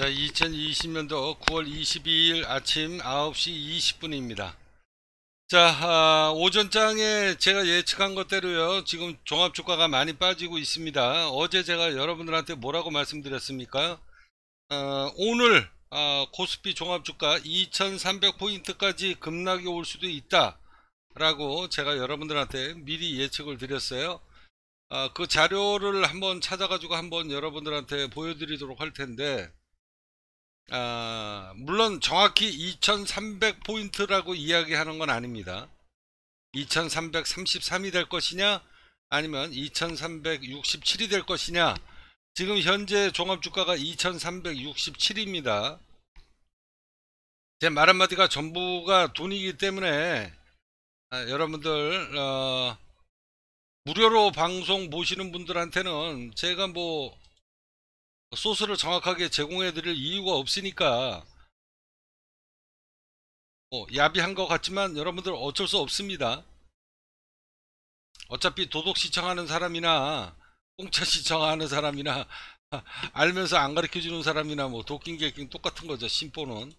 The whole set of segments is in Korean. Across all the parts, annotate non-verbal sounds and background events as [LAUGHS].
자 2020년도 9월 22일 아침 9시 20분입니다 자 아, 오전장에 제가 예측한 것대로요 지금 종합주가가 많이 빠지고 있습니다 어제 제가 여러분들한테 뭐라고 말씀드렸습니까 어, 오늘 어, 코스피 종합주가 2300포인트까지 급락이 올 수도 있다 라고 제가 여러분들한테 미리 예측을 드렸어요 어, 그 자료를 한번 찾아가지고 한번 여러분들한테 보여드리도록 할 텐데 아, 물론 정확히 2300포인트라고 이야기하는 건 아닙니다. 2333이 될 것이냐 아니면 2367이 될 것이냐 지금 현재 종합주가가 2367입니다. 제 말 한마디가 전부가 돈이기 때문에 아, 여러분들 어, 무료로 방송 보시는 분들한테는 제가 뭐 소스를 정확하게 제공해 드릴 이유가 없으니까 어, 야비한 것 같지만 여러분들 어쩔 수 없습니다 어차피 도덕 시청하는 사람이나 공차 시청하는 사람이나 [LAUGHS] 알면서 안 가르쳐 주는 사람이나 뭐 도킹 개킹 똑같은 거죠 심보는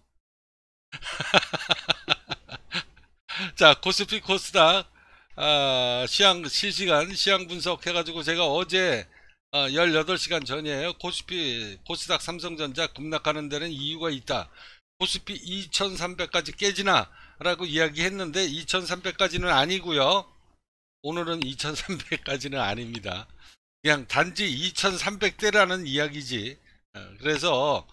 [LAUGHS] 자 코스피 코스닥 아, 시향 실시간 시향 분석해 가지고 제가 어제 어, 18시간 전이에요. 코스피, 코스닥 삼성전자 급락하는 데는 이유가 있다. 코스피 2300까지 깨지나? 라고 이야기했는데 2300까지는 아니고요. 오늘은 2300까지는 아닙니다. 그냥 단지 2300대라는 이야기지. 어, 그래서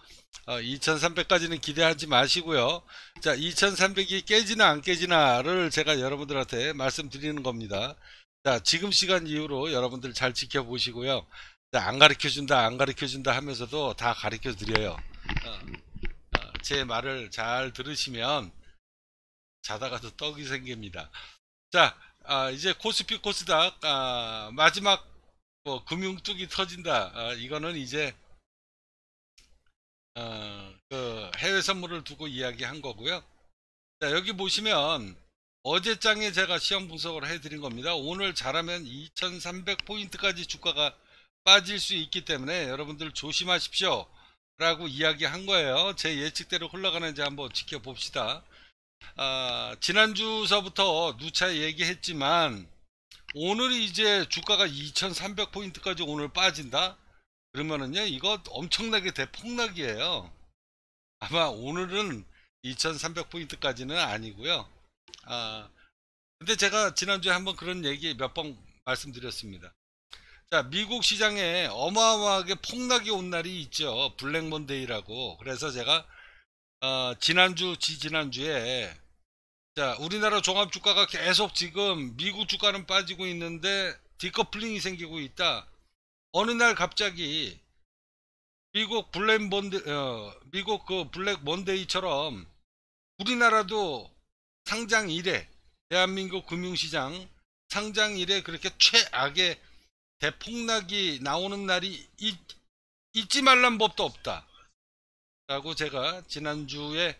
2300까지는 어, 기대하지 마시고요. 자, 2300이 깨지나 안 깨지나를 제가 여러분들한테 말씀드리는 겁니다. 자, 지금 시간 이후로 여러분들 잘 지켜보시고요. 안 가르쳐준다, 안 가르쳐준다 하면서도 다 가르쳐 드려요. 어, 어, 제 말을 잘 들으시면 자다가도 떡이 생깁니다. 자, 아, 이제 코스피 코스닥 아, 마지막 뭐 금융뚝이 터진다. 아, 이거는 이제 어, 그 해외 선물을 두고 이야기한 거고요. 자, 여기 보시면 어제장에 제가 시험 분석을 해드린 겁니다. 오늘 잘하면 2300포인트까지 주가가 빠질 수 있기 때문에 여러분들 조심하십시오. 라고 이야기한 거예요. 제 예측대로 흘러가는지 한번 지켜봅시다. 아, 지난주서부터 누차 얘기했지만 오늘이 이제 주가가 2300포인트까지 오늘 빠진다? 그러면은요 이거 엄청나게 대폭락이에요. 아마 오늘은 2300포인트까지는 아니고요. 아, 근데 제가 지난주에 한번 그런 얘기 몇 번 말씀드렸습니다. 자, 미국 시장에 어마어마하게 폭락이 온 날이 있죠. 블랙 몬데이라고 그래서 제가 어, 지난주, 지지난주에 자, 우리나라 종합 주가가 계속 지금 미국 주가는 빠지고 있는데 디커플링이 생기고 있다. 어느 날 갑자기 미국 블랙 몬데 어, 미국 그 블랙 먼데이처럼 우리나라도 상장 이래 대한민국 금융시장 상장 이래 그렇게 최악의 대폭락이 나오는 날이 있, 잊지 말란 법도 없다 라고 제가 지난주에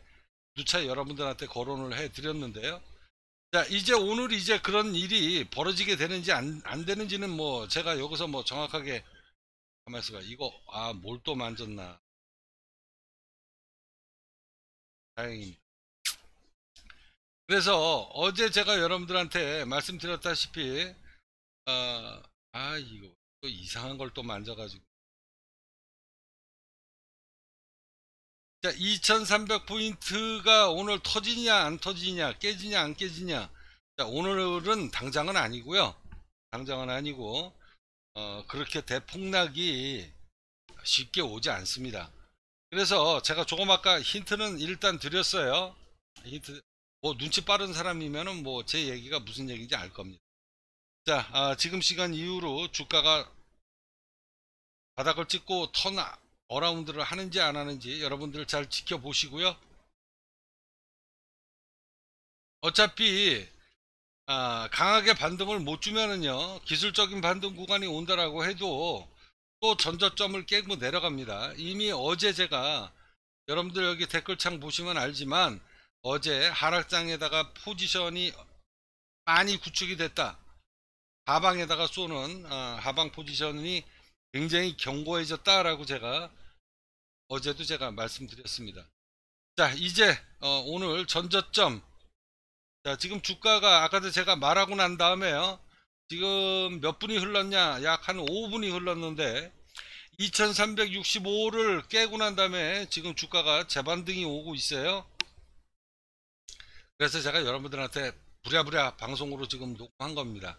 누차 여러분들한테 거론을 해 드렸는데요 자 이제 오늘 이제 그런 일이 벌어지게 되는지 안, 안 되는지는 뭐 제가 여기서 뭐 정확하게 가만 있어봐 이거 아 뭘 또 만졌나 다행입니다 그래서 어제 제가 여러분들한테 말씀드렸다시피 어, 아 이거 또 이상한 걸 또 만져가지고 자 2300포인트가 오늘 터지냐 안 터지냐 깨지냐 안 깨지냐 자 오늘은 당장은 아니고요 당장은 아니고 어, 그렇게 대폭락이 쉽게 오지 않습니다 그래서 제가 조금 아까 힌트는 일단 드렸어요 힌트 뭐 눈치 빠른 사람이면뭐제 얘기가 무슨 얘기인지 알 겁니다. 자, 아, 지금 시간 이후로 주가가 바닥을 찍고 턴 아, 어라운드를 하는지 안 하는지 여러분들 잘 지켜보시고요. 어차피 아, 강하게 반등을 못 주면은요 기술적인 반등 구간이 온다라고 해도 또 전저점을 깨고 내려갑니다. 이미 어제 제가 여러분들 여기 댓글창 보시면 알지만 어제 하락장에다가 포지션이 많이 구축이 됐다. 하방에다가 쏘는 어, 하방 포지션이 굉장히 견고해졌다라고 제가 어제도 제가 말씀드렸습니다. 자 이제 어, 오늘 전저점 자 지금 주가가 아까도 제가 말하고 난 다음에요. 지금 몇 분이 흘렀냐 약 한 5분이 흘렀는데 2365를 깨고 난 다음에 지금 주가가 재반등이 오고 있어요. 그래서 제가 여러분들한테 부랴부랴 방송으로 지금 녹음한 겁니다.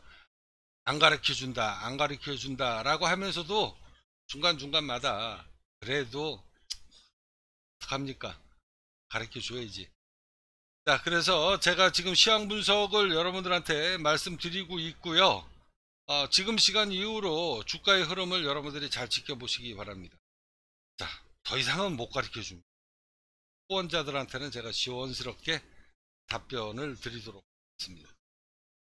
안 가르쳐 준다, 안 가르쳐 준다라고 하면서도 중간중간마다 그래도 어떡합니까? 가르쳐 줘야지. 자, 그래서 제가 지금 시황 분석을 여러분들한테 말씀드리고 있고요. 어, 지금 시간 이후로 주가의 흐름을 여러분들이 잘 지켜보시기 바랍니다. 자, 더 이상은 못 가르쳐 줍니다. 후원자들한테는 제가 시원스럽게 답변을 드리도록 하겠습니다.